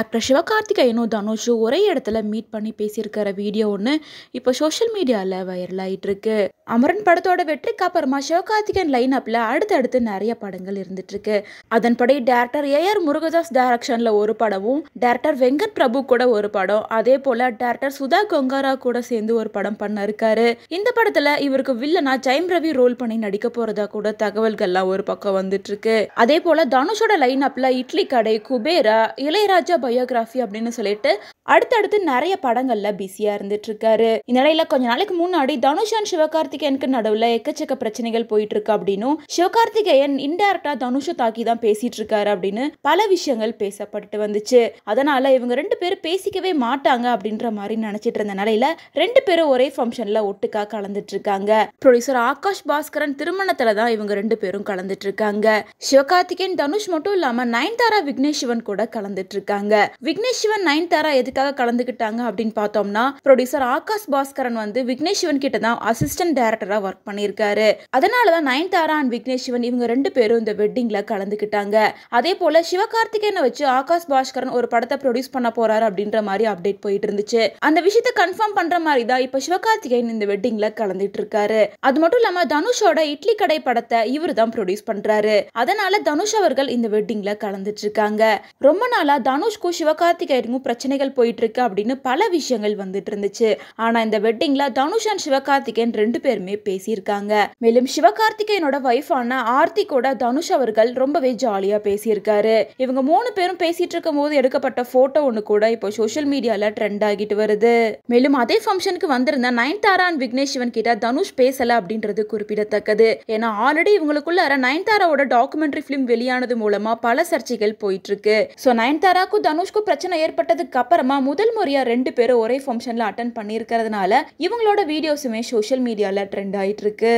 actor சிவகார்த்திகேயனும் தனுஷும் ஒரே இடத்துல meet பண்ணி பேசியிருக்கிற வீடியோ ஒன்று இப்போ சோஷியல் மீடியாவில் வைரல் ஆகிட்டுருக்கு அமரன் படத்தோட வெற்றிக்கு அப்புறமா சிவகார்த்திகேயன் லைன் அப்பில் அடுத்தடுத்து நிறைய படங்கள் இருந்துட்டுருக்கு அதன்படி டேரக்டர் ஏஆர் முருகதாஸ் டேரக்ஷனில் ஒரு படமும் டேரக்டர் வெங்கட் பிரபு கூட ஒரு படம் அதே போல் டேரக்டர் சுதா கொங்காரா கூட சேர்ந்து ஒரு படம் பண்ண இருக்காரு இந்த படத்தில் இவருக்கு வில்லனா ஜெயம் ரவி ரோல் பண்ணி நடிக்க போகிறதா கூட தகவல்கள்லாம் ஒரு பக்கம் வந்துட்டுருக்கு அதே போல் தனுஷோட லைன் அப்பில் இட்லி கடை குபேரா இளையராஜா பயோகிராஃபி அப்படின்னு சொல்லிட்டு அடுத்தடுத்து நிறைய படங்கள்ல பிஸியா இருந்துட்டு இருக்காரு நிலையில கொஞ்ச நாளைக்கு முன்னாடி தனுஷ் அண்ட் சிவகார்த்திகேயனுக்கு நடுவுல எக்கச்சக்க பிரச்சனைகள் போயிட்டு இருக்கு அப்படின்னும் சிவகார்த்திகேயன் இன்டைரக்டா தனுஷை தாக்கி தான் பேசிட்டு இருக்காரு அப்படின்னு பல விஷயங்கள் பேசப்பட்டு வந்துச்சு அதனால இவங்க ரெண்டு பேரும் பேசிக்கவே மாட்டாங்க அப்படின்ற மாதிரி நினைச்சிட்டு இருந்த நிலையில ரெண்டு பேரும் ஒரே ஃபங்க்ஷன்ல ஒட்டுக்கா கலந்துட்டு இருக்காங்க ப்ரொடியூசர் ஆகாஷ் பாஸ்கரன் திருமணத்துல தான் இவங்க ரெண்டு பேரும் கலந்துட்டு இருக்காங்க சிவகார்த்திகேயன் தனுஷ் மட்டும் இல்லாம நயன்தாரா விக்னேஷ் சிவன் கூட கலந்துட்டு இருக்காங்க விக்னேஷ் சிவன் நயன்தாரா எதுக்கு எதுக்காக கலந்துக்கிட்டாங்க அப்படின்னு பார்த்தோம்னா ப்ரொடியூசர் ஆகாஷ் பாஸ்கரன் வந்து விக்னேஷ் சிவன் கிட்ட தான் அசிஸ்டன்ட் டைரக்டரா ஒர்க் பண்ணியிருக்காரு அதனால தான் நயன்தாரா அண்ட் விக்னேஷ் சிவன் இவங்க ரெண்டு பேரும் இந்த வெட்டிங்ல கலந்துக்கிட்டாங்க அதே போல சிவகார்த்திகேயனை வச்சு ஆகாஷ் பாஸ்கரன் ஒரு படத்தை ப்ரொடியூஸ் பண்ண போறாரு அப்படின்ற மாதிரி அப்டேட் போயிட்டு இருந்துச்சு அந்த விஷயத்த கன்ஃபார்ம் பண்ற மாதிரி தான் இப்ப சிவகார்த்திகேயன் இந்த வெட்டிங்ல கலந்துட்டு இருக்காரு அது மட்டும் இல்லாம தனுஷோட இட்லி கடை படத்தை இவர் தான் ப்ரொடியூஸ் பண்றாரு அதனால தனுஷ் அவர்கள் இந்த வெட்டிங்ல கலந்துட்டு இருக்காங்க ரொம்ப நாளா தனுஷ்கும் சிவகார்த்திகேயனுக்கும் பிரச்சனைகள் போய் போயிட்டுருக்கு அப்படின்னு பல விஷயங்கள் வந்துட்டு இருந்துச்சு ஆனால் இந்த வெட்டிங்கில் தனுஷ் அண்ட் சிவகார்த்திகேயன் ரெண்டு பேருமே பேசியிருக்காங்க மேலும் சிவகார்த்திகேயனோட ஒய்ஃபான ஆர்த்தி கூட தனுஷ் அவர்கள் ரொம்பவே ஜாலியாக பேசியிருக்காரு இவங்க மூணு பேரும் பேசிட்டு இருக்கும் போது எடுக்கப்பட்ட ஃபோட்டோ ஒன்று கூட இப்போ சோஷியல் மீடியாவில் ட்ரெண்ட் ஆகிட்டு வருது மேலும் அதே ஃபங்க்ஷனுக்கு வந்திருந்த நயன்தாரா அண்ட் விக்னேஷ் சிவன் கிட்ட தனுஷ் பேசலை அப்படின்றது குறிப்பிடத்தக்கது ஏன்னா ஆல்ரெடி இவங்களுக்குள்ள நயன்தாராவோட டாக்குமெண்ட்ரி ஃபிலிம் வெளியானது மூலமா பல சர்ச்சைகள் போயிட்டு இருக்கு ஸோ நயன்தாராக்கும் தனுஷ்க்கும் பிரச்சனை ஏற்பட்டதுக்கு அப்புறமா அதுவுமா முதல் முறையா ரெண்டு பேரும் ஒரே ஃபங்க்ஷன்ல அட்டன் பண்ணியிருக்கிறதுனால இவங்களோட வீடியோஸுமே சோஷியல் மீடியால ட்ரெண்ட் ஆயிட்டு இருக்கு